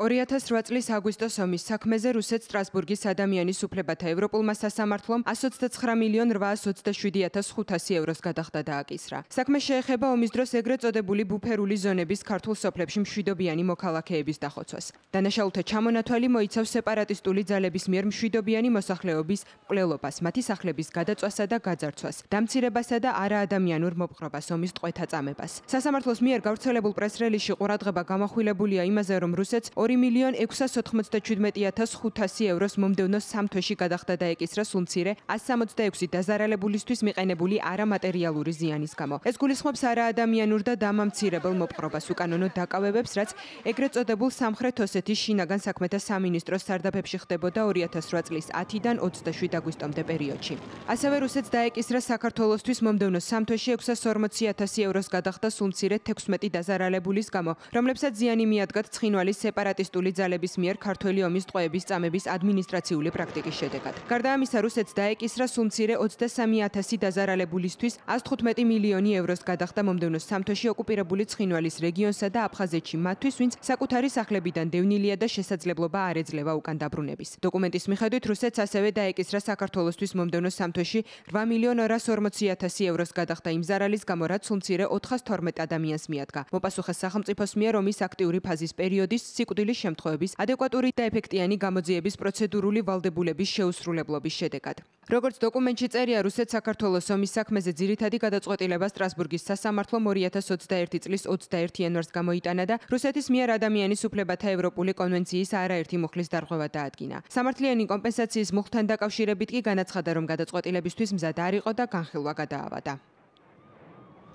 2008 წლის აგვისტოს ომის საქმეზე რუსეთ სტრასბურგის ადამიანის უფლებათა ევროპულმა სასამართლომ 139 მილიონ 827500 ევროს გადახდა დააკისრა. საქმე შეეხება ომის დროს ეგრეთ წოდებული ბუფერული ზონების ქართულ სოფლებში მშვიდობიანი მოქალაქეების დახოცვას. დანაშაულთა ჩამონათვალი მოიცავს სეპარატისტული ძალების მიერ მშვიდობიანი მოსახლეობის მკვლელობას, მათი სახლების გადაწვასა და გაძარცვას, დამცირებასა და არაადამიანურ მოპყრობას ომის ტყვეთა წამებას. სასამართლოს მიერ გავრცელებულ პრესრელიზში ყურადღება გამახვილებულია იმაზე, რომ რუსეთ 2.697.500 ევროს მომდევნო 3 თვეში გადახდა დაეკისრა სულ მცირე 166 დაზარალებულისთვის მიყენებული არამატერიალური ზიანის გამო. ეს გულისხმობს არაადამიანურ და დამამცირებელ მოპყრობას უკანონო დაკავებებს, რაც ეგრეთ წოდებულ სამხრეთ ოსეთის შინაგან საქმეთა სამინისტროს სარდაფებში ხდებოდა 2008 წლის 10-დან 27 აგვისტომდე პერიოდში. ასევე რუსეთს დაეკისრა საქართველოსთვის მომდევნო 3 თვეში 640.000 ევროს გადახდა სულ მცირე 16 დაზარალებულის გამო, რომლებსაც ზიანი მიადგათ ცხინვალის სეპარ სეპარატისტული ძალების მიერ ქართული ომის წყვეების წამების ადმინისტრაციული პრაქტიკის შედეგად. გარდა ამისა, რუსეთს დაეკისრა სუმცირე 23000 დაზარალებულისთვის 115 მილიონი ევროს გადახდა მომდევნო სამთოში ოკუპირებული ცხინვალის რეგიონსა და აფხაზეთში, მათთვის ვინც საკუთარი სახლებიდან დევნილია და შესაძლებლობა არ ეძლევა უკან დაბრუნების. დოკუმენტის მიხედვით, რუსეთს ასევე დაეკისრა საქართველოსთვის მომდევნო სამთოში 8 მილიონ 240000 ევროს გადახდა იმზარალის გამო, რაც სუმცირე 412 ადამიანს მიადგა. მოპასუხეს სახელმწიფოს მიერ ომის აქტიური ფაზის პერიოდის სიკვდილ სიკვდილის შემთხვევების ადეკვატური და ეფექტიანი გამოძიების პროცედურული ვალდებულების შეუსრულებლობის შედეგად. როგორც დოკუმენტში წერია, რუსეთ-საქართველოს ომის საქმეზე ძირითადი გადაწყვეტილება სტრასბურგის სასამართლომ 2021 წლის 21 იანვარს გამოიტანა და რუსეთის მიერ ადამიანის უფლებათა ევროპული კონვენციის არაერთი მუხლის დარღვევა დაადგინა. სამართლიანი კომპენსაციის მუხლთან დაკავშირებით კი განაცხადა, რომ გადაწყვეტილებისთვის მზად არ იყო და განხილვა გადაავადა.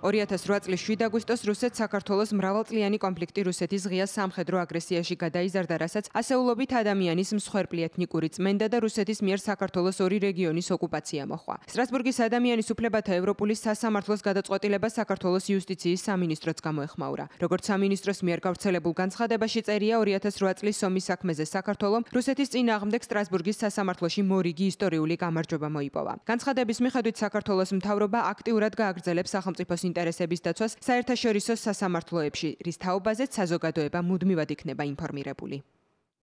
2008 წლის 7 აგვისტოს რუსეთ-საქართველოს მრავალწლიანი კონფლიქტი რუსეთის ღია სამხედრო აგრესიაში გადაიზარდა, რასაც ასეულობით ადამიანის მსხვერპლი ეთნიკური წმენდა და რუსეთის მიერ საქართველოს ორი რეგიონის ოკუპაცია მოხდა. სტრასბურგის ადამიანის უფლებათა ევროპული სასამართლოს გადაწყვეტილება საქართველოს იუსტიციის სამინისტროც გამოეხმაურა. როგორც სამინისტროს მიერ გავრცელებულ განცხადებაში წერია 2008 წლის ომის საქმეზე საქართველოს რუსეთის წინააღმდეგ სტრასბურგის სასამართლოში მორიგი ისტორიული გამარჯობა მოიპოვა. განცხადების მიხედვით საქართველოს მთავრობა აქტიურად გააგრძელებს სახელმწიფოს ინტერესების დაცვას საერთაშორისო სასამართლოებში, რის თაობაზეც საზოგადოება მუდმივად იქნება ინფორმირებული.